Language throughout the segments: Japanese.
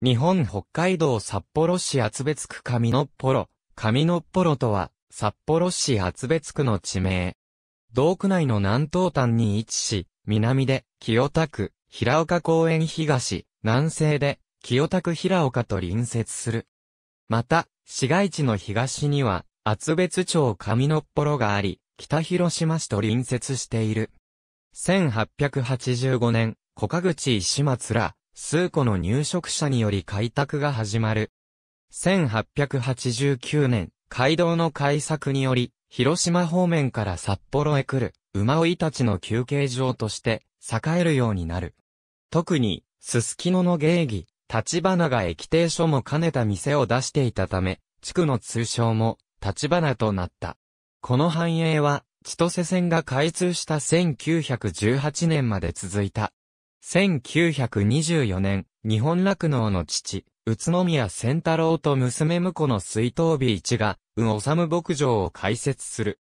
日本北海道札幌市厚別区上野っぽろ、上野っぽろとは、札幌市厚別区の地名。道区内の南東端に位置し、南で清田区、平岡公園東、南西で清田区平岡と隣接する。また、市街地の東には、厚別町上野っぽろがあり、北広島市と隣接している。1885年、小賀口石松ら、数個の入植者により開拓が始まる。1889年、街道の開削により、広島方面から札幌へ来る、馬追いたちの休憩場として栄えるようになる。特に、すすきのの芸妓、立花が駅停所も兼ねた店を出していたため、地区の通称も、立花となった。この繁栄は、千歳線が開通した1918年まで続いた。1924年、日本落農の父、宇都宮仙太郎と娘婿の水頭美一が、宇治牧場を開設する。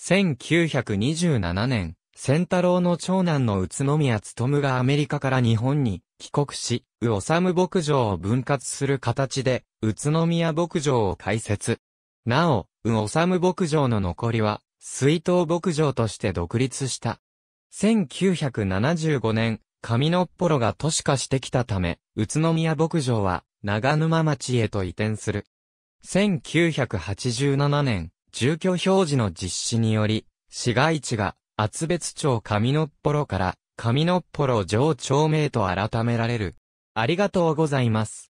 1927年、仙太郎の長男の宇都宮勤がアメリカから日本に帰国し、宇治牧場を分割する形で、宇都宮牧場を開設。なお、宇治牧場の残りは、水頭牧場として独立した。1975年、上のっぽろが都市化してきたため、宇都宮牧場は長沼町へと移転する。1987年、住居表示の実施により、市街地が厚別町上のっぽろから上のっぽろ上町名と改められる。ありがとうございます。